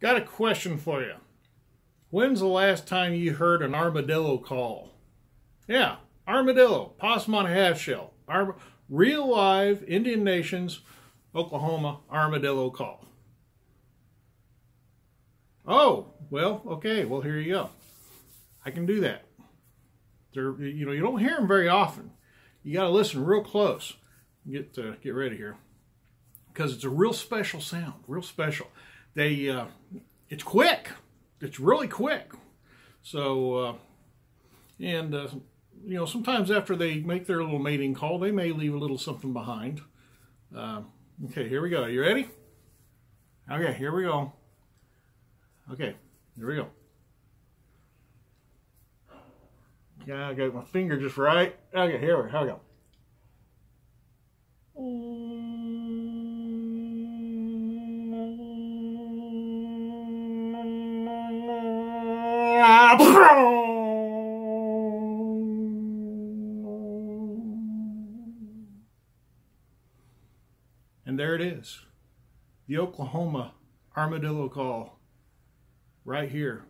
Got a question for you. When's the last time you heard an armadillo call? Yeah, armadillo, possum on a half shell, Ar real live Indian Nations, Oklahoma armadillo call. Oh, well, okay, well, here you go. I can do that. They're, you know, you don't hear them very often. You got to listen real close. Get, uh, get ready here. Because it's a real special sound, real special they uh, it's quick. It's really quick. So uh, and uh, you know sometimes after they make their little mating call, they may leave a little something behind. Uh, okay, here we go. You ready? Okay, here we go. Okay, here we go. Yeah, I got my finger just right. Okay, here we go. and there it is. The Oklahoma Armadillo Call right here